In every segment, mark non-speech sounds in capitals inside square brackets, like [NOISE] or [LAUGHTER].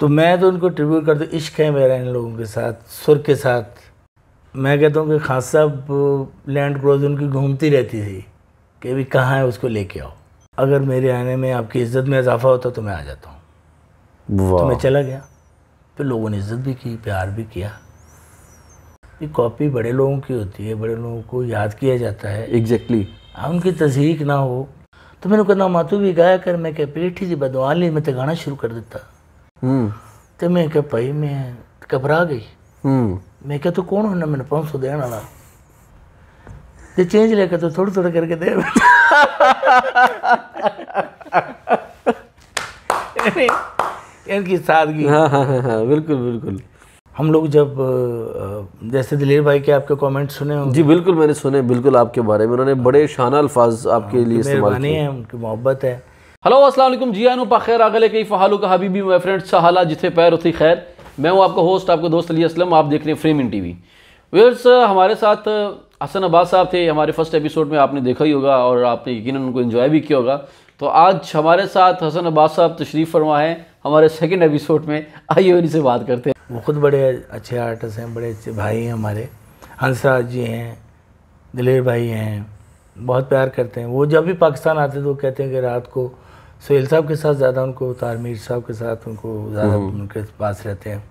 तो मैं तो उनको ट्रिब्यूट करता हूँ इश्क है मेरा इन लोगों के साथ सुर के साथ मैं कहता हूँ कि खास साहब लैंड क्रोज उनकी घूमती रहती थी कि भी कहाँ है उसको लेके आओ अगर मेरे आने में आपकी इज्जत में इजाफा होता तो मैं आ जाता हूँ तो मैं चला गया फिर लोगों ने इज्जत भी की प्यार भी किया ये कॉपी बड़े लोगों की होती है बड़े लोगों को याद किया जाता है एग्जैक्टली exactly. हाँ उनकी तस्दीक ना हो तो मैंने कहना मातू भी गाया कर मैं कैपेटी थी बदवाली मैं तो गाना शुरू कर देता तो मैं क्या भाई मैं घबरा गई मैं क्या ਕਿਹਾ कौन होना मैंने ਮੈਨੂੰ 500 ਦੇਣ चेंज ਤੇ ਚੇਂਜ ਲੈ ਕੇ ਤੂੰ ਥੋੜਾ ਥੋੜਾ इनकी सादगी हाँ हाँ हाँ हाँ बिल्कुल बिल्कुल हम लोग जब जैसे दिलीर भाई के आपके कमेंट सुने होंगे जी बिल्कुल मैंने सुने बिल्कुल आपके बारे में उन्होंने बड़े शाना अल्फाज आपके हाँ, लिए तो इस्तेमाल किए हैं उनकी मोहब्बत है हेलो असलम जी आनू खैर आगले कई फ़हालू का हबीबी मैं फ्रेंड सहाला जिथे पैर उथी खैर मैं हूँ आपका होस्ट आपका दोस्त अली असलम आप देख रहे हैं frame in T V wares हमारे साथ हसन अब्बास साहब थे हमारे फर्स्ट एपिसोड में आपने देखा ही होगा और आपने यकीन उनको इन्जॉय भी किया होगा तो आज हमारे साथ हसन अब्बास साहब तशरीफ़ फरमा है हमारे सेकेंड एपिसोड में आइए उन्हीं से बात करते हैं वो खुद बड़े अच्छे आर्टिस्ट हैं बड़े अच्छे भाई हैं हमारे हंसराज जी हैं दिलेर भाई हैं बहुत प्यार करते हैं वो जब भी पाकिस्तान आते तो कहते हैं कि रात को सुहेल साहब के साथ ज़्यादा उनको तारमीर साहब के साथ उनको ज़्यादा हम्म। उनके पास रहते हैं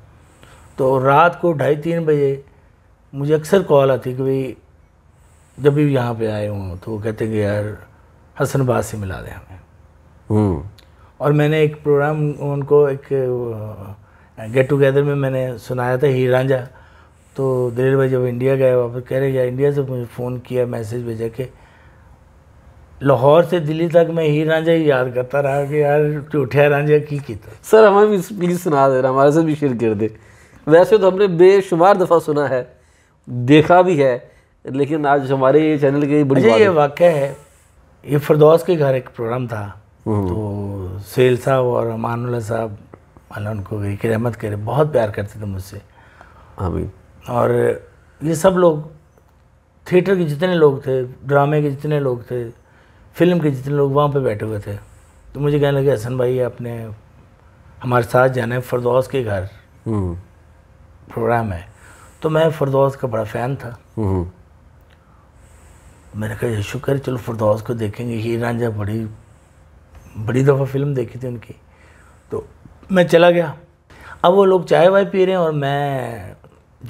तो रात को ढाई तीन बजे मुझे अक्सर कॉल आती कि भाई जब भी यहाँ पे आए हूँ तो वो कहते हैं कि यार बाद से मिला दें हमें हम्म। और मैंने एक प्रोग्राम उनको एक गेट टुगेदर में मैंने सुनाया था ही रांझा तो दिलेर भाई जब इंडिया गए वापस कह रहे यार इंडिया से मुझे फ़ोन किया मैसेज भेजा के लाहौर से दिल्ली तक मैं ही रांझा ही याद करता रहा कि यार झूठिया रांझा की किता तो। सर हमें भी प्लीज़ सुना दे रहा हमारे साथ भी शेयर कर दे वैसे तो हमने बेशुमार दफ़ा सुना है देखा भी है लेकिन आज हमारे ये चैनल के बड़ी अच्छा, ये वाक़ है ये फरदौस के घर एक प्रोग्राम था हम्म। तो सेल साहब और अमान साहब अल्लाह उनको एक रहमत करे बहुत प्यार करते थे मुझसे अभी और ये सब लोग थिएटर के जितने लोग थे ड्रामे के जितने लोग थे फिल्म के जितने लोग वहाँ पे बैठे हुए थे तो मुझे कहने लगे हसन भाई आपने हमारे साथ जाना है फरदौस के घर हम्म। प्रोग्राम है तो मैं फरदौस का बड़ा फ़ैन था हम्म। मैंने कहा शुक्र चलो फरदौस को देखेंगे ही रांझा बड़ी बड़ी दफ़ा फिल्म देखी थी उनकी तो मैं चला गया अब वो लोग चाय वाय पी रहे हैं और मैं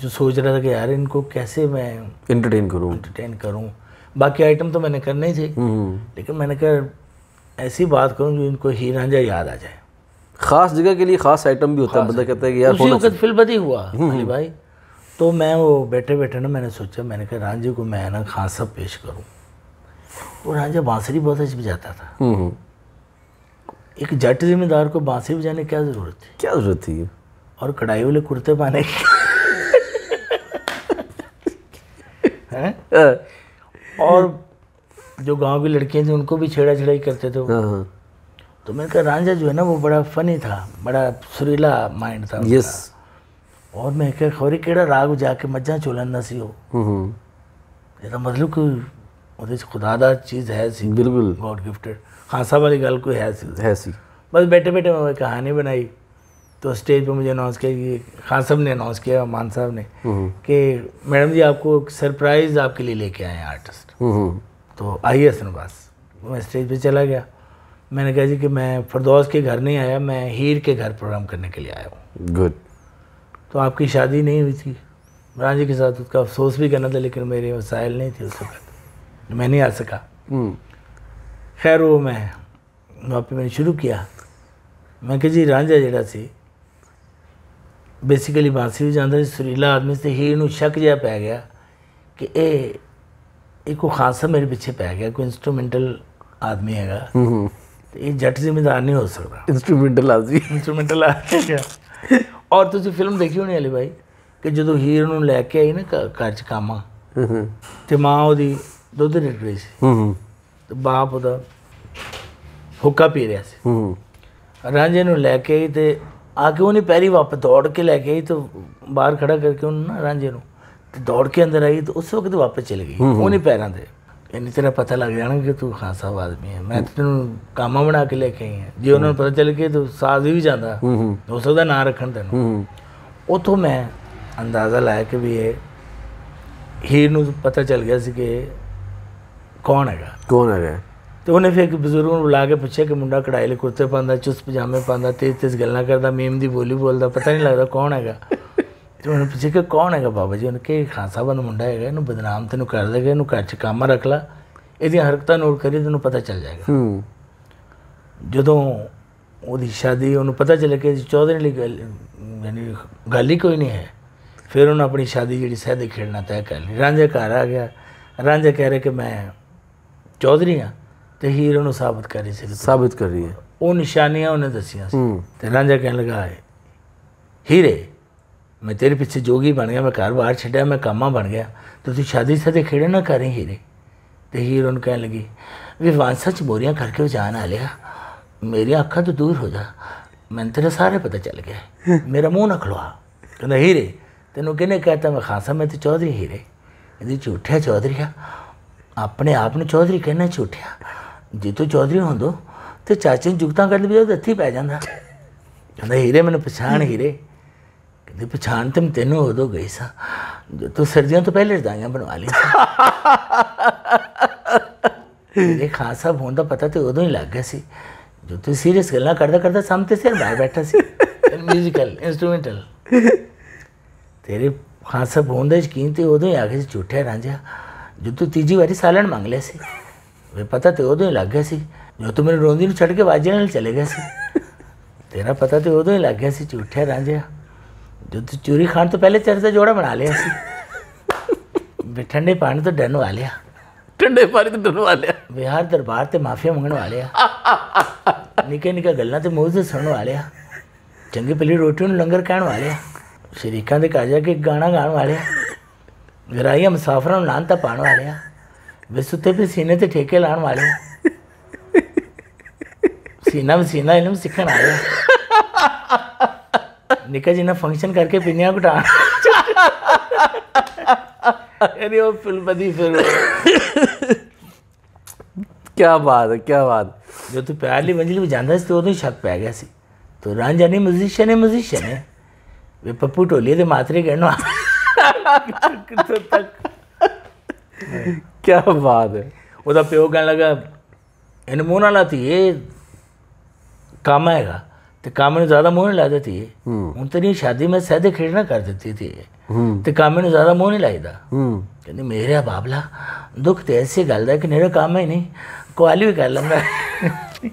जो सोच रहा था कि यार इनको कैसे मैं इंटरटेन करूँ इंटरटेन करूँ बाकी आइटम तो मैंने करने ही थे हम्म, हम्म। लेकिन मैंने कहा ऐसी बात करूँ जो इनको ही रांझा याद आ जाए खास जगह के लिए खास आइटम भी होता है बंदा कहता है कि यार उसी अच्छा वक्त फिलबदी हुआ अली हम्म, भाई तो मैं वो बैठे बैठे ना मैंने सोचा मैंने कहा रांझे को मैं ना खासा पेश करूँ वो तो रांझा बांसुरी बहुत अच्छी बजाता था एक जट जिम्मेदार को बांसुरी बजाने की क्या ज़रूरत थी क्या ज़रूरत थी और कढ़ाई वाले कुर्ते पाने की [LAUGHS] और जो गांव की लड़कियां थी उनको भी छेड़ा छेड़ाई करते थे वो हाँ, हाँ। तो मैंने कहा रांझा जो है ना वो बड़ा फनी था बड़ा सुरीला माइंड था यस और मैं कह खबरी केड़ा राग जाके मज्जा चोलन हम्म, हम्म। मतलब सी हो ਇਹਦਾ ਮਤਲਬ ਕਿ ਉਹਦੇ ਚ ਖੁਦਾ ਦਾ ਚੀਜ਼ ਹੈ ਸੀ ਬਿਲਕੁਲ ਗੋਡ ਗਿਫਟਡ ਖਾਸਾ ਵਾਲੀ ਗੱਲ ਕੋਈ ਹੈ ਸੀ ਹੈ ਸੀ ਬਸ ਬੈਠੇ ਬੈਠੇ ਮੈਂ ਕਹਾਣੀ ਬਣਾਈ तो स्टेज पे मुझे अनाउंस किया कि खान साहब ने अनाउंस किया मान साहब ने हम्म। कि मैडम जी आपको सरप्राइज़ आपके लिए लेके आए हैं आर्टिस्ट हम्म। तो आइए सनबास मैं स्टेज पे चला गया मैंने कहा जी कि मैं फरदौस के घर नहीं आया मैं हीर के घर प्रोग्राम करने के लिए आया हूँ गुड तो आपकी शादी नहीं हुई थी रान जी के साथ उसका अफसोस भी करना था लेकिन मेरे वसायल नहीं थे उस वक्त मैं नहीं आ सका हम्म। खैर वो मैं वहाँ पर मैंने शुरू किया मैं कह जी रांझा जड़ा सी ਬੇਸਿਕਲੀ ਵੀ ਜਾਂਦਾ ਸੀ ਸੁਰੀਲਾ ਆਦਮੀ ਤੇ ਹੀ ਨੂੰ ਸ਼ੱਕ ਜਿਹਾ ਪੈ ਗਿਆ ਕਿ ਇਹ ਇੱਕ ਕੋ ਖਾਸਾ ਮੇਰੇ ਪਿੱਛੇ ਪੈ ਗਿਆ ਕੋਈ ਇਨਸਟਰੂਮੈਂਟਲ ਆਦਮੀ ਹੈਗਾ ਹੂੰ ਇਹ ਜੱਟ ਜ਼ਿੰਮੇਦਾਰ ਨਹੀਂ ਹੋ ਸਕਦਾ ਇਨਸਟਰੂਮੈਂਟਲ ਆਦਮੀ ਇਨਸਟਰੂਮੈਂਟਲ ਆਦਮੀ ਔਰ ਤੁਸੀਂ ਫਿਲਮ ਦੇਖੀ ਹੋਣੀ ਹੈ ਲੈ ਭਾਈ ਕਿ ਜਦੋਂ ਹੀਰ ਨੂੰ ਲੈ ਕੇ ਆਈ ਨਾ ਘਰ ਚ ਕਾਮਾ ਹੂੰ ਤੇ ਮਾਂ ਉਹਦੀ ਦੁੱਧ ਰਿਟ ਰਹੀ ਸੀ ਹੂੰ ਤੇ ਬਾਪ ਉਹਦਾ ਹੁੱਕਾ ਪੀ ਰਿਹਾ ਸੀ ਹੂੰ ਰਾਂਝੇ ਨੂੰ ਲੈ ਕੇ ਆਈ ਤੇ आके ਉਹਨੇ ਪਹਿਲੀ वापस ਦੌੜ ਕੇ ਲੈ आई ਤੇ ਬਾਹਰ ਖੜਾ ਕਰਕੇ ਉਹਨੂੰ ਨਾ ਰਾਂਝੇ ਨੂੰ ਤੇ ਦੌੜ ਕੇ ਅੰਦਰ ਆਈ ਤੇ ਉਸ ਵਕਤ ਵਾਪਸ ਚਲੀ ਗਈ ਉਹਨੇ ਪੈਰਾਂ ਦੇ ਇੰਨੀ ਤਰ੍ਹਾਂ ਪਤਾ ਲੱਗ ਜਾਣਾ ਕਿ ਤੂੰ ਖਾਸਾ ਆਦਮੀ ਹੈ ਮੈਂ ਤੈਨੂੰ ਕਾਮਾ ਬਣਾ ਕੇ ਲੈ ਕੇ ਆਈ ਹਾਂ ਜੇ ਉਹਨਾਂ ਨੂੰ ਪਤਾ ਚੱਲ ਗਿਆ ਤਾਂ ਸਾਜ਼ ਵੀ ਜਾਂਦਾ ਉਸ ਦਾ ਨਾਂ ਰੱਖਣ ਤੈਨੂੰ ਉਥੋਂ ਮੈਂ ਅੰਦਾਜ਼ਾ ਲਾਇਆ ਕਿ ਵੀ ਇਹ ਹੀਰ ਨੂੰ ਪਤਾ ਚੱਲ ਗਿਆ ਸੀ ਕਿ ਕੌਣ ਹੈਗਾ ਕੌਣ ਹੈਗਾ ਤੇ ਉਹਨੇ ਫਿਰ ਇੱਕ ਬਜ਼ੁਰਗ ਨੂੰ ਬੁਲਾ ਕੇ ਪੁੱਛਿਆ ਕਿ ਮੁੰਡਾ ਕਢਾਈ ਵਾਲੇ ਕੁਰਤੇ ਪਾਉਂਦਾ ਚੁਸਤ ਪਜਾਮੇ ਪਾਉਂਦਾ ਤੇਜ਼ ਤੇਜ਼ ਗੱਲਾਂ ਕਰਦਾ ਮੀਮ ਦੀ ਬੋਲੀ ਬੋਲਦਾ ਪਤਾ ਨਹੀਂ ਲੱਗਦਾ ਕੌਣ ਹੈਗਾ ਤੇ ਉਹਨੇ ਪੁੱਛਿਆ ਕਿ ਕੌਣ ਹੈਗਾ ਬਾਬਾ ਜੀ ਉਹਨੇ ਕਿ ਖਾਨ ਸਾਹਿਬ ਦਾ ਮੁੰਡਾ ਹੈਗਾ ਇਹਨੂੰ ਬਦਨਾਮ ਤੈਨੂੰ ਕਰ ਦੇਗਾ ਇਹਨੂੰ ਘਰ 'ਚ ਕਾਮਾ ਰੱਖ ਲੈ ਇਹਦੀਆਂ ਹਰਕਤਾਂ ਨੋਟ ਕਰੀ ਤੈਨੂੰ ਪਤਾ ਚੱਲ ਜਾਏਗਾ ਜਦੋਂ ਉਹਦੀ ਸ਼ਾਦੀ ਉਹਨੂੰ ਪਤਾ ਚੱਲਿਆ ਕਿ ਚੌਧਰੀ ਲਈ ਗੱਲ ਯਾਨੀ ਗੱਲ ਹੀ ਕੋਈ ਨਹੀਂ ਹੈ ਫਿਰ ਉਹਨੇ ਆਪਣੀ ਸ਼ਾਦੀ ਜਿਹੜੀ ਸਹਿਦੇ ਖੇਡਣਾ ਤੈਅ ਕਰ ਲਈ ਰਾਂਝੇ ਘਰ ਆ ਗਿਆ ਰਾਂਝੇ ਕਹਿ ਰਿਹਾ ਕਿ ਮੈਂ ਚੌਧਰੀ ਹਾਂ ਤੇ ਹੀਰ ਨੂੰ ਸਾਬਤ ਕਰੀ ਸੀ ਸਾਬਤ ਕਰ ਰਹੀ ਹੈ ਉਹ ਨਿਸ਼ਾਨੀਆਂ ਉਹਨੇ ਦੱਸੀਆਂ ਸੀ ਤੇ ਰਾਂਝਾ ਕਹਿਣ ਲੱਗਾ ਹੈ मैं तेरे पीछे जोगी बन गया मैं घर बाहर छड़ा मैं कामा बन गया तो तू शादी से खेड़े ना करें हीरे तो हीर उन कहने लगी वे वांसा च बोरियाँ करके वो जान आ लिया मेरी अखा तो दूर हो जा मैंने तेरा सारे पता चल गया [LAUGHS] मेरा मुंह ना खलवा क्या हीरे तेन किने कहता मैं खासा मैं तो चौधरी हीरे कहती झूठे चौधरी अपने आप ने चौधरी कहना झूठिया ਜੀਤੋ ਚੌਧਰੀ ਹੁੰਦੋ ਤੇ ਚਾਚੇ ਨੂੰ ਜੁਗਤਾਂ ਕੱਢ ਵੀ ਉਹ ਇੱਥੇ ਪੈ ਜਾਂਦਾ ਕਹਿੰਦਾ ਹੀਰੇ ਮੈਨੂੰ ਪਛਾਣ ਹੀਰੇ ਕਹਿੰਦੇ ਪਛਾਣ ਤੇ ਤੈਨੂੰ ਉਦੋਂ ਗਈ ਸਾ ਤੂੰ ਸਰਦੀਆਂ ਤੋਂ ਪਹਿਲੇ ਦਾਈਆਂ ਬਣਵਾ ਲਈ ਇਹ ਖਾਸਾ ਸਾਹਿਬ ਦਾ ਪਤਾ ਤੇ ਉਦੋਂ ਹੀ ਲੱਗ ਗਿਆ ਸੀ ਜੋ ਤੂੰ ਸੀਰੀਅਸ ਗੱਲਾਂ ਕਰਦਾ ਕਰਦਾ ਸਾਹਮਣੇ ਸਿਰ ਬਾਹਰ ਬੈਠਾ ਸੀ ਮਿਊਜ਼ੀਕਲ ਇਨਸਟਰੂਮੈਂਟਲ ਤੇਰੇ ਖਾਸਾ ਸਾਹਿਬ ਹੋਣ ਦਾ ਯਕੀਨ ਤੇ ਉਦੋਂ ਹੀ ਆ ਗਿਆ ਸੀ ਝੂਠੇ ਰਾਂਝਾ ਜੋ ਤੂੰ ਤੀਜੀ ਵਾਰੀ ਸਾਲਣ ਮੰਗ ਲਿਆ ਸੀ ਪਤਾ ਤੇ ਉਦੋਂ ਹੀ ਲੱਗ ਗਿਆ ਸੀ ਜੋ ਤੂੰ ਮੈਨੂੰ ਰੋਂਦੀ ਨੂੰ ਛੱਡ ਕੇ ਬਾਜੇ ਨਾਲ ਚਲੇ ਗਿਆ ਸੀ ਤੇਰਾ ਪਤਾ ਤੇ ਉਦੋਂ ਹੀ ਲੱਗ ਗਿਆ ਸੀ ਝੂਠਿਆ ਰਾਂਝਿਆ ਜੋ ਤੂੰ ਚੋਰੀ ਖਾਣ ਤੋਂ ਪਹਿਲੇ ਤੇਰੇ ਦਾ ਜੋੜਾ ਬਣਾ ਲਿਆ ਸੀ ਵੀ ਠੰਡੇ ਪਾਣੀ ਤੋਂ ਡਰਨ ਵਾਲਿਆ ਠੰਡੇ ਪਾਣੀ ਤੋਂ ਡਰਨ ਵਾਲਿਆ ਬਿਹਾਰ ਦਰਬਾਰ ਤੇ ਮਾਫੀਆ ਮੰਗਣ ਵਾਲਿਆ ਨਿੱਕੇ ਨਿੱਕੇ ਗੱਲਾਂ ਤੇ ਮੂੰਹ ਤੇ ਸੁਣਨ ਵਾਲਿਆ ਚੰਗੀ ਪਲੀ ਰੋਟੀ ਨੂੰ ਲੰਗਰ ਕਹਿਣ ਵਾਲਿਆ ਸ਼ਰੀਕਾਂ ਦੇ ਕਾਜਾ ਕੇ ਗਾਣਾ ਗਾਣ ਵਾਲਿਆ ਵਿਰਾਈਆਂ ਮੁਸਾਫਰਾਂ ਨੂੰ ਨਾਂ ਤਾਂ ਪਾਣ ਵਾਲਿਆ सुते पे सीने ते ठेके लान वाले सीना में सीना इनमें सिखण आयो निका जी फंक्शन करके पिनिया को टाण यानी वो फिल्म बदी फिर क्या बात है क्या बात जो तू प्यारली मंजिल में ਜਾਂਦਾ है तो ਉਦੋਂ ਹੀ ਸ਼ੱਕ ਪੈ ਗਿਆ ਸੀ ਤੋ ਰਾਂਝਾ ਨਹੀਂ ਮਿਊਜ਼ੀਸ਼ੀਅਨ ਹੈ ਮਿਊਜ਼ੀਸ਼ੀਅਨ ਹੈ ਵੇ ਪੱਪੂ ਢੋਲੀਏ ਦੇ ਮਾਤਰੇ ਕਹਿਣਾ क्या बात है ਉਹਦਾ प्यो कह लगा इन मूह ना ਲਾਤੀ ਇਹ काम आएगा तो काम ज़्यादा मुँह नहीं ला देती है हम्म। तेरी शादी में सहदे खेड़ना कर देती थी हम्म। तो काम ने ज़्यादा मुँह नहीं लाई था हम्म। कहते मेरा बाबला दुख तो ऐसी गल है कि मेरा काम ही नहीं कुआली भी कर लगा [LAUGHS]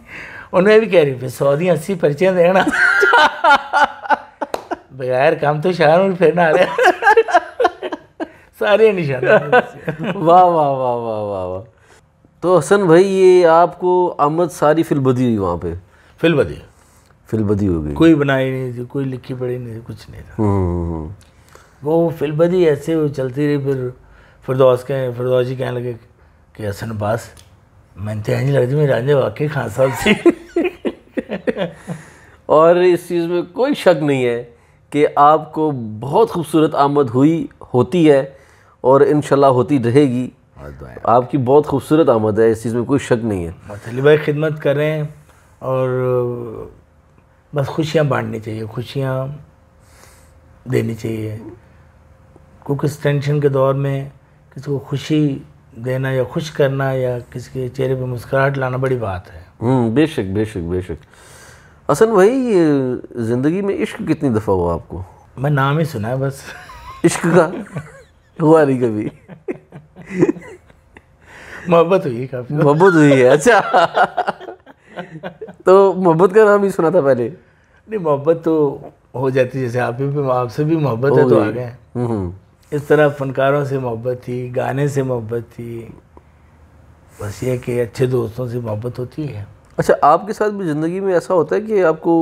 उन्हें भी कह रही फिर सौ दी अस्सी पर्चियाँ देना [LAUGHS] बगैर काम तो शहर फिर ना आ रहा सारे निशान [LAUGHS] वाह वाह वाह वाह वाह वाह तो हसन भाई ये आपको आमद सारी फिलबदी हुई वहाँ पे फिलबदी बदी हो गई कोई बनाई नहीं थी कोई लिखी पढ़ी नहीं थी कुछ नहीं था हम्म, हम्म, हम्म। वो बदी ऐसे वो चलती रही फिर फिरदौस के फिरदौस जी कहने लगे कि हसन अब्बास मैंने तो नहीं लगती मेरे राजे वाकई खान साहब से [LAUGHS] और इस चीज़ में कोई शक नहीं है कि आपको बहुत खूबसूरत आमद हुई होती है और इन होती रहेगी हाँ, आपकी बहुत खूबसूरत आमद है इस चीज़ में कोई शक नहीं है अली हाँ, भाई खिदमत करें और बस खुशियाँ बांटनी चाहिए खुशियाँ देनी चाहिए क्योंकि इस टेंशन के दौर में किसी को खुशी देना या खुश करना या किसी के चेहरे पे मुस्कुराहट लाना बड़ी बात है हम्म, बेशक बेशक बेशक असल भाई ये ज़िंदगी में इश्क कितनी दफ़ा हुआ आपको मैं नाम ही सुना है बस इश्क का [LAUGHS] हुआ नहीं कभी मोहब्बत हुई काफी मोहब्बत हुई है अच्छा तो मोहब्बत का नाम ही सुना था पहले नहीं मोहब्बत तो हो जाती जैसे आप भी आपसे भी मोहब्बत है तो आ गए हम्म, हम्म। इस तरह फनकारों से मोहब्बत थी गाने से मोहब्बत थी बस ये कि अच्छे दोस्तों से मोहब्बत होती है अच्छा आपके साथ भी ज़िंदगी में ऐसा होता है कि आपको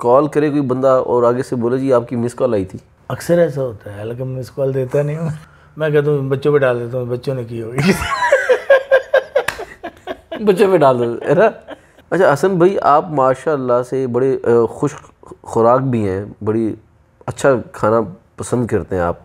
कॉल करे कोई बंदा और आगे से बोले जी आपकी मिस कॉल आई थी अक्सर ऐसा होता है हालांकि मैं मिस कॉल देता नहीं हूँ मैं कहता हूँ बच्चों पे डाल देता हूँ बच्चों ने की होगी बच्चों पे डाल दो है ना अच्छा असन भाई आप माशाल्लाह से बड़े खुश खुराक भी हैं बड़ी अच्छा खाना पसंद करते हैं आप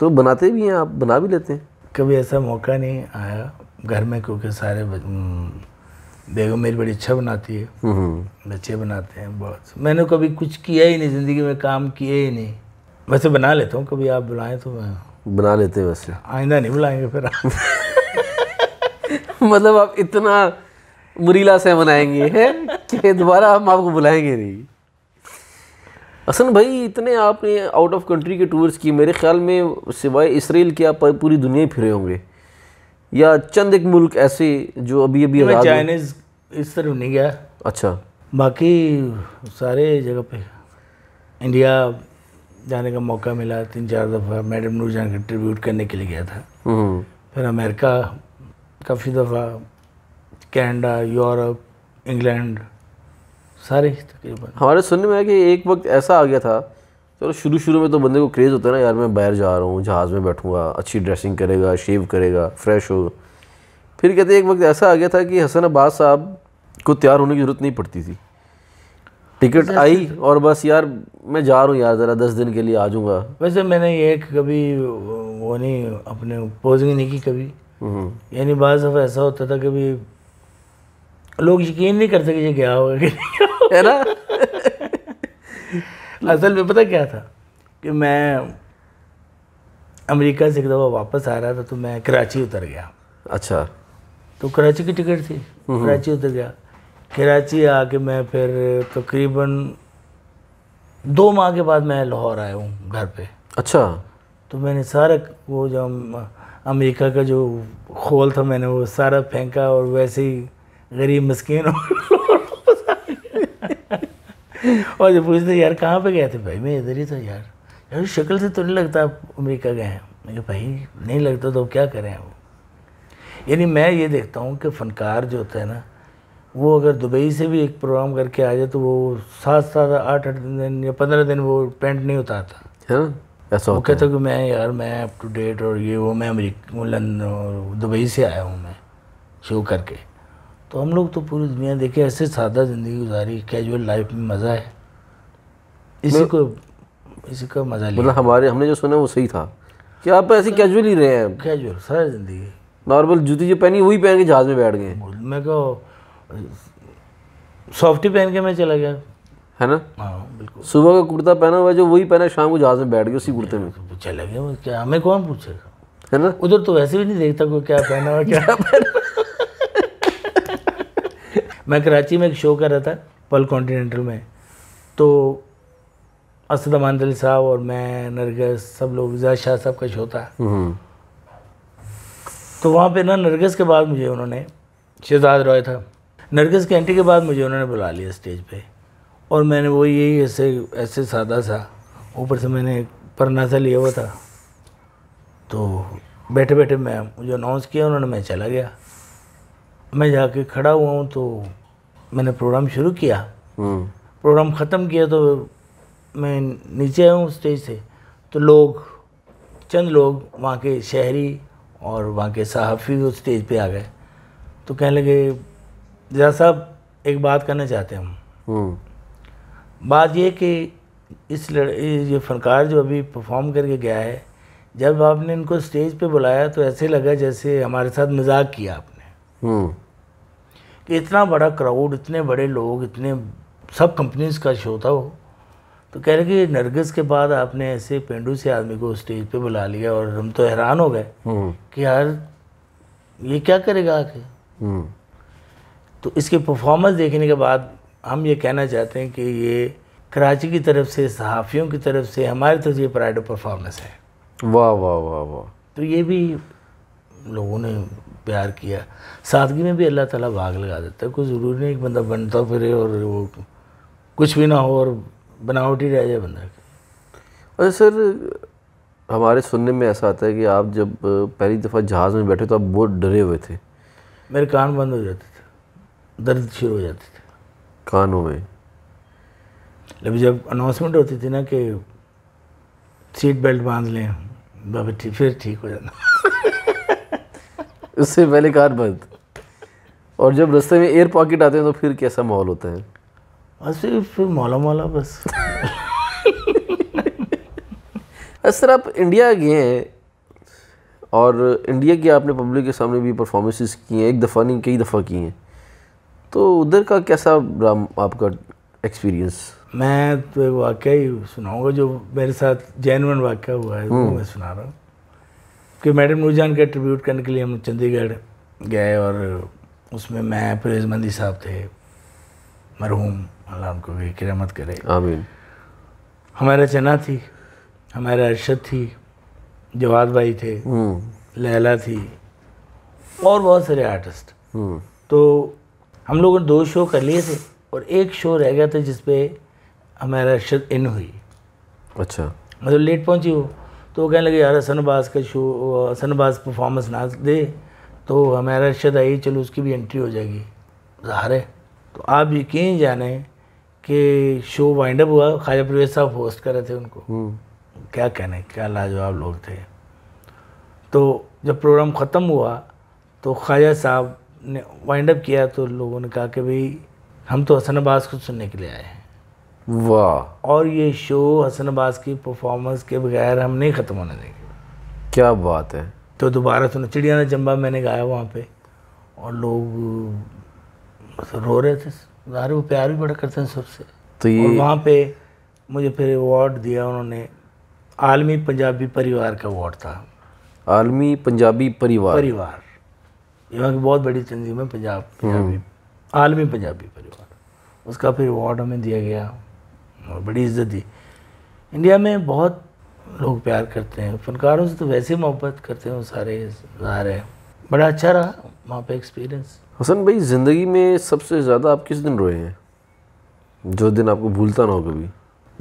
तो बनाते भी हैं आप बना भी लेते हैं कभी ऐसा मौका नहीं आया घर में क्योंकि सारे बेगम मेरी बड़ी अच्छा बनाती है हम्म। बच्चे बनाते हैं बहुत मैंने कभी कुछ किया ही नहीं ज़िंदगी में काम किए ही नहीं वैसे बना लेता हूँ कभी आप बुलाएं तो मैं बना लेते हैं वैसे आइंदा नहीं बुलाएंगे फिर आप [LAUGHS] मतलब आप इतना मुरीला से बनाएंगे हैं कि दोबारा हम आपको बुलाएंगे नहीं असन भाई इतने आपने आउट ऑफ कंट्री के टूर्स किए मेरे ख्याल में सिवाय इसराइल के आप पूरी दुनिया ही फिरे होंगे या चंद एक मुल्क ऐसे जो अभी अभी मैं चाइनीज़ इस तरफ नहीं गया अच्छा बाकी सारे जगह पे इंडिया जाने का मौका मिला तीन चार दफ़ा मैडम नूरजहाँ का ट्रिब्यूट करने के लिए गया था हम्म। फिर अमेरिका काफ़ी दफ़ा कैनेडा यूरोप इंग्लैंड सारे तकरीबन हमारे सुनने में है कि एक वक्त ऐसा आ गया था चलो शुरू शुरू में तो बंदे को क्रेज़ होता है ना यार मैं बाहर जा रहा हूँ जहाज़ में बैठूंगा अच्छी ड्रेसिंग करेगा शेव करेगा फ्रेश होगा फिर कहते एक वक्त ऐसा आ गया था कि हसन अब्बास साहब को तैयार होने की ज़रूरत नहीं पड़ती थी टिकट आई और बस यार मैं जा रहा हूँ यार ज़रा दस दिन के लिए आ जाऊँगा वैसे मैंने ये कभी वो नहीं अपने पोजिंग नहीं की कभी हम्म। यानी बाज़ ऐसा होता था कभी लोग यकीन नहीं करते कि ये क्या होगा कि नहीं है ना असल में पता क्या था कि मैं अमेरिका से एक दफ़ा वापस आ रहा था तो मैं कराची उतर गया अच्छा तो कराची की टिकट थी हम्म। कराची उतर गया कराची आके मैं फिर तकरीबन दो माह के बाद मैं लाहौर आया हूँ घर पे अच्छा तो मैंने सारा वो जो अमेरिका का जो खोल था मैंने वो सारा फेंका और वैसे ही गरीब मस्किन और जब पूछते यार कहाँ पे गए थे भाई मैं इधर ही था यार यार शक्ल से तो नहीं लगता आप अमेरिका गए हैं मैं भाई नहीं लगता तो क्या करें वो यानी मैं ये देखता हूँ कि फ़नकार जो होता है ना वो अगर दुबई से भी एक प्रोग्राम करके आ जाए तो वो सात सात आठ आठ दिन या पंद्रह दिन वो पेंट नहीं उतारता है ऐसा वो कहता कि मैं यार मैं अप टू डेट और ये वो मैं लंदन दुबई से आया हूँ मैं शो करके तो हम लोग तो पूरी दुनिया देखे ऐसे सादा ज़िंदगी गुजारी कैजुअल लाइफ में मज़ा है इसी को इसी का मज़ा लिया मतलब हमारे हमने जो सुना वो सही था कि आप ऐसे कैजुअल ही रहे हैं कैजुअल सारी ज़िंदगी नॉर्मल जूती जो पहनी वही पहन के जहाज़ में बैठ गए मैं कहो सॉफ्टी पहन के मैं चला गया है ना हाँ, बिल्कुल सुबह का कुर्ता पहना हुआ जो वही पहना शाम को जहाज में बैठ गया उसी कुर्ते में तो चला गया क्या हमें कौन पूछेगा है ना उधर तो वैसे भी नहीं देखता कोई क्या पहना हुआ क्या पहना [LAUGHS] मैं कराची में एक शो कर रहा था पल कॉन्टिनेंटल में तो असद अमान अली साहब और मैं नरगस सब लोग जया शाह साहब का शो था हम्म। तो वहाँ पे ना नरगस के बाद मुझे उन्होंने शहजाद रॉय था नरगिस के एंट्री के बाद मुझे उन्होंने बुला लिया स्टेज पे और मैंने वो यही ऐसे ऐसे सादा सा ऊपर से मैंने परना सा लिया हुआ था तो बैठे बैठे मैं मुझे अनाउंस किया उन्होंने मैं चला गया मैं जाके खड़ा हुआ हूँ तो मैंने प्रोग्राम शुरू किया प्रोग्राम हम्म। ख़त्म किया तो मैं नीचे आया हूँ स्टेज से तो लोग चंद लोग वहाँ के शहरी और वहाँ के सहाफ़ी स्टेज पे आ गए तो कहने लगे जहाँ साहब एक बात करना चाहते हैं हम हम्म। बात ये कि इस लड़ ये फनकार जो अभी परफॉर्म करके गया है जब आपने इनको स्टेज पे बुलाया तो ऐसे लगा जैसे हमारे साथ मजाक किया आपने हम्म। कि इतना बड़ा क्राउड इतने बड़े लोग इतने सब कंपनीज का शो था वो तो कह रहे कि नरगिस के बाद आपने ऐसे पेंडू से आदमी को स्टेज पे बुला लिया और हम तो हैरान हो गए हम्म। कि यार ये क्या करेगा आके तो इसके परफॉर्मेंस देखने के बाद हम ये कहना चाहते हैं कि ये कराची की तरफ से सहाफ़ियों की तरफ से हमारे तरफ से ये प्राइड परफॉर्मेंस है वाह वाह वाह वाह तो ये भी लोगों ने प्यार किया सादगी में भी अल्लाह ताला भाग लगा देता है कोई ज़रूरी नहीं कि बंदा बनता फिरे और वो कुछ भी ना हो और बनावटी रह जाए बंदा और सर हमारे सुनने में ऐसा आता है कि आप जब पहली दफ़ा जहाज़ में बैठे तो आप बहुत डरे हुए थे मेरे कान बंद हो जाते दर्द शुरू हो जाते थे कानों में लेकिन जब अनाउंसमेंट होती थी ना कि सीट बेल्ट बांध लें बाबा तो ठीक फिर ठीक हो जाना [LAUGHS] उससे पहले कार बंद और जब रास्ते में एयर पॉकेट आते हैं तो फिर कैसा माहौल होता है बस फिर मौला मौला बस [LAUGHS] सर आप इंडिया गए हैं और इंडिया की आपने पब्लिक के सामने भी परफॉर्मेंसेस की हैं एक दफ़ा नहीं कई दफ़ा की हैं तो उधर का कैसा आपका एक्सपीरियंस मैं तो वाक़ ही सुनाऊंगा जो मेरे साथ जैनवन वाक्य हुआ है वो हम्म। मैं सुना रहा हूँ कि मैडम नूरजान का ट्रिब्यूट करने के लिए हम चंडीगढ़ गए और उसमें मैं फिरोज मंदी साहब थे मरहूम अल्लाह को भी किरमत करे आमीन हमारा चना थी हमारा अरशद थी जवाद भाई थे हम्म। लैला थी और बहुत सारे आर्टिस्ट हम्म। तो हम लोगों ने दो शो कर लिए थे और एक शो रह गया था जिसपे हमारा शर्त इन हुई अच्छा मतलब लेट पहुंची वो तो वो कहने लगे यार सनबाज का शो सनबाज परफॉर्मेंस ना दे तो हमारा अरशद आई चलो उसकी भी एंट्री हो जाएगी ज़ाहिर है तो आप यकीन जाने कि शो वाइंड अप हुआ ख्वाजा परवेज साहब होस्ट कर रहे थे उनको हम्म। क्या कहने क्या लाजवाब लोग थे तो जब प्रोग्राम ख़त्म हुआ तो ख्वाजा साहब ने वाइंड अप किया तो लोगों ने कहा कि भाई हम तो हसन अब्बास को सुनने के लिए आए हैं वाह और ये शो हसन अब्बास की परफॉर्मेंस के बगैर हम नहीं ख़त्म होने देंगे क्या बात है तो दोबारा सुना चिड़िया ने चंबा मैंने गाया वहाँ पे और लोग रो रहे थे ज़ाहिर वो प्यार भी बड़ा करते हैं सबसे तो ये वहाँ पे मुझे फिर अवार्ड दिया उन्होंने आलमी पंजाबी परिवार का अवार्ड था आलमी पंजाबी परिवार परिवार यहाँ की बहुत बड़ी तंजीम है पंजाब पंजाबी आलमी पंजाबी परिवार उसका फिर अवार्ड हमें दिया गया और बड़ी इज्जत दी इंडिया में बहुत लोग प्यार करते हैं फनकारों से तो वैसे मोहब्बत करते हैं वो सारे ज़ाहिर है बड़ा अच्छा रहा वहाँ पे एक्सपीरियंस हसन भाई ज़िंदगी में सबसे ज़्यादा आप किस दिन रोए हैं जो दिन आपको भूलता ना हो कभी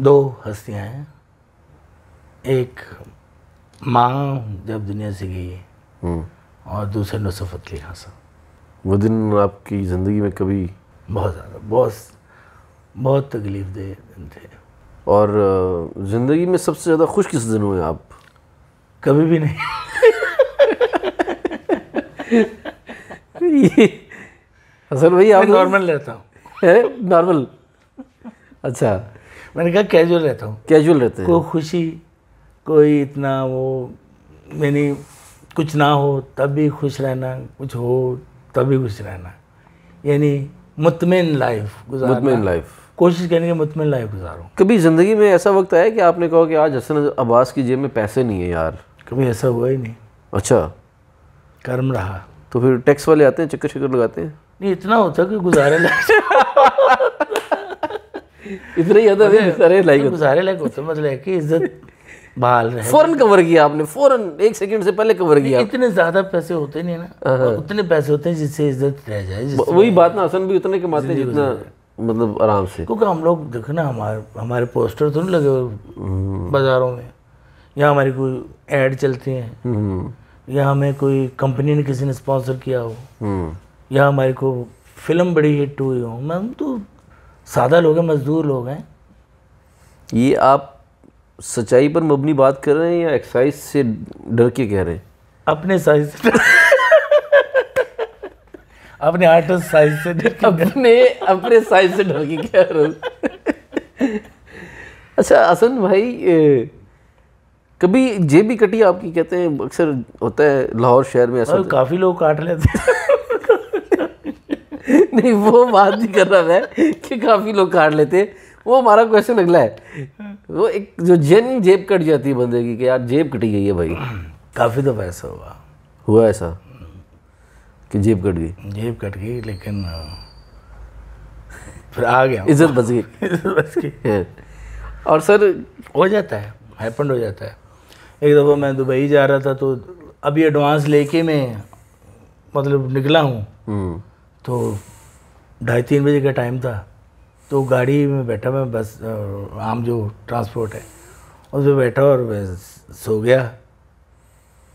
दो हस्तियाँ हैं एक माँ जब दुनिया से गई हम्म। और दूसरे नसफ़त के यहाँ साहब वो दिन आपकी ज़िंदगी में कभी बहुत ज़्यादा बहुत बहुत तकलीफ दे दिन थे और ज़िंदगी में सबसे ज़्यादा खुश किस दिन हुए आप कभी भी नहीं असल भाई आप नॉर्मल रहता हूँ नॉर्मल अच्छा मैंने कहा कैजुअल रहता हूँ कैजुअल रहते हैं कोई खुशी कोई इतना वो मैंने कुछ ना हो तब भी खुश रहना कुछ हो तब भी खुश रहना यानी मुतमिन लाइफ मुतमिन लाइफ कोशिश करने की मुतमिन लाइफ गुजारो कभी ज़िंदगी में ऐसा वक्त आया कि आपने कहा कि आज हसन अब्बास की जेब में पैसे नहीं है यार कभी ऐसा हुआ ही नहीं अच्छा कर्म रहा तो फिर टैक्स वाले आते हैं चक्कर शक्कर लगाते हैं नहीं इतना होता कि गुजारे [LAUGHS] इतना ही आता गुजारे लाइक गुजारे लायक होता मतलब कि इज्जत बाल फौरन कवर किया आपने फौरन एक सेकंड से पहले कवर किया इतने ज्यादा पैसे होते नहीं ना हाँ, हाँ। उतने पैसे होते हैं जिससे इज्जत रह जाए वही बात ना हसन भी उतने कमाते जितना मतलब आराम से क्योंकि हम लोग देखो ना हमारे हमारे पोस्टर तो नहीं लगे हम्म। बाजारों में या हमारी कोई एड चलती हैं हम्म। या हमें कोई कंपनी ने किसी ने स्पॉन्सर किया हो हम्म। या हमारी को फिल्म बड़ी हिट हुई हो मैम तो सादा लोग हैं मजदूर लोग हैं ये आप सच्चाई पर मबनी बात कर रहे हैं या एक्सरसाइज से डर के कह रहे हैं अपने साइज से अपने आर्टिस्ट साइज से डर के अपने अपने साइज से डर के कह रहे हूँ अच्छा असन भाई ए, कभी जेब भी कटी आपकी कहते हैं अक्सर होता है लाहौर शहर में ऐसा काफ़ी लोग काट लेते हैं नहीं वो बात नहीं कर रहा मैं कि काफ़ी लोग काट लेते हैं वो हमारा क्वेश्चन अगला है वो एक जो जेन जेब कट जाती है बंदे की कि यार जेब कटी गई है भाई काफ़ी दफ़ा ऐसा हुआ हुआ ऐसा कि जेब कट गई जेब कट गई लेकिन फिर आ गया इज्जत बच गई [LAUGHS] इज्जत बच गई हाँ। और सर हो जाता है हैपन हो जाता है एक दफ़ा मैं दुबई जा रहा था तो अभी एडवांस लेके मैं मतलब निकला हूँ हम्म। तो ढाई तीन बजे का टाइम था तो गाड़ी में बैठा मैं बस आम जो ट्रांसपोर्ट है उसमें बैठा और मैं सो गया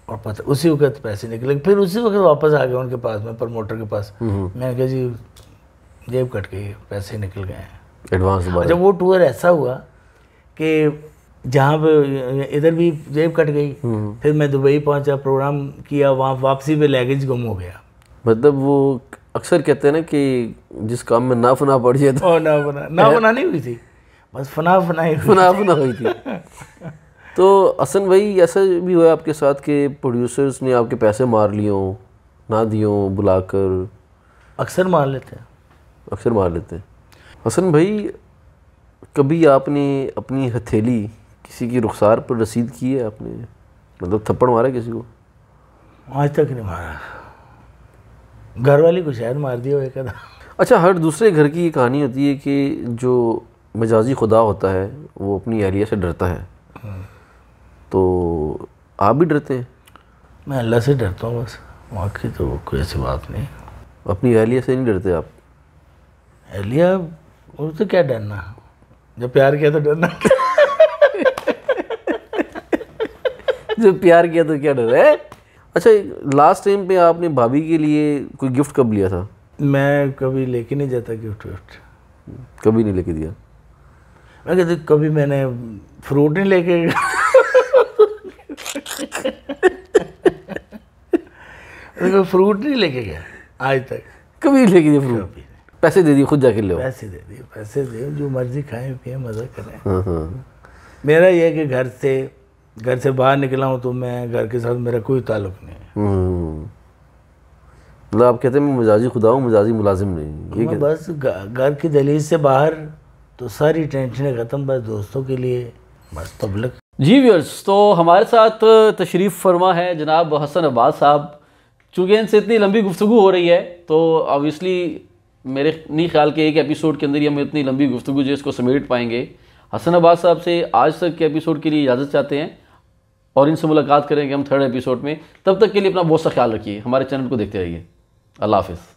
और पता उसी वक्त पैसे निकले फिर उसी वक्त वापस आ गया उनके पास में प्रमोटर के पास हम्म। मैंने कहा जी जेब कट गई पैसे निकल गए हैं एडवांस जब अच्छा, वो टूर ऐसा हुआ कि जहाँ पे इधर भी जेब कट गई हम्म। फिर मैं दुबई पहुँचा प्रोग्राम किया वहाँ वापसी पे लैगेज गुम हो गया मतलब वो अक्सर कहते हैं ना कि जिस काम में ना फना पड़ जाए तो ना फना ना फना नहीं हुई थी बस फना फना ही फना फना हुई थी तो असन भाई ऐसा भी हुआ आपके साथ कि प्रोड्यूसर्स ने आपके पैसे मार लिए हों ना दियो बुलाकर अक्सर मार लेते हैं अक्सर मार लेते हैं हसन भाई कभी आपने अपनी हथेली किसी की रुखसार पर रसीद की है आपने मतलब थप्पड़ मारा किसी को आज तक नहीं मारा घर वाली को शायद मार दिया एक कदम अच्छा हर दूसरे घर की ये कहानी होती है कि जो मिजाजी खुदा होता है वो अपनी एहलिया से डरता है हाँ। तो आप भी डरते हैं मैं अल्लाह से डरता हूँ बस वाकई तो कोई ऐसी बात नहीं अपनी एहलिया से नहीं डरते आप एहलिया और तो क्या डरना जब प्यार किया तो डरना [LAUGHS] जब प्यार किया तो क्या डर है अच्छा लास्ट टाइम पे आपने भाभी के लिए कोई गिफ्ट कब लिया था मैं कभी लेके नहीं जाता गिफ्ट विफ्ट कभी नहीं लेके दिया मैं कहते कभी मैंने फ्रूट नहीं लेके तो फ्रूट नहीं लेके गया आज तक कभी नहीं लेके दिया फ्रूट पैसे दे दिए खुद जाके ले पैसे दे दिए पैसे दे जो मर्जी खाएं पिए मज़ा करें हाँ, हाँ। मेरा यह है कि घर से घर से बाहर निकला हूँ तो मैं घर के साथ मेरा कोई ताल्लुक नहीं हम्म, हम्म, हम्म। मतलब आप कहते हैं मैं मिजाजी खुदा हूँ मजाजी मुलाजिम नहीं ये मैं बस घर की दलील से बाहर तो सारी टेंशनें ख़त्म बस दोस्तों के लिए बस तबलक जी व्यूअर्स तो हमारे साथ तशरीफ़ फरमा है जनाब हसन अब्बास साहब चूँकि इनसे इतनी लंबी गुफ्तु हो रही है तो ऑबियसली मेरे नहीं ख्याल के एक एपिसोड के अंदर ही हम इतनी लंबी गुफ्तु जो इसको समेट पाएंगे हसन अब्बास साहब से आज तक के एपिसोड के लिए इजाज़त चाहते हैं और इनसे मुलाकात करेंगे हम थर्ड एपिसोड में तब तक के लिए अपना बहुत सा ख्याल रखिए हमारे चैनल को देखते रहिए अल्लाह हाफिज़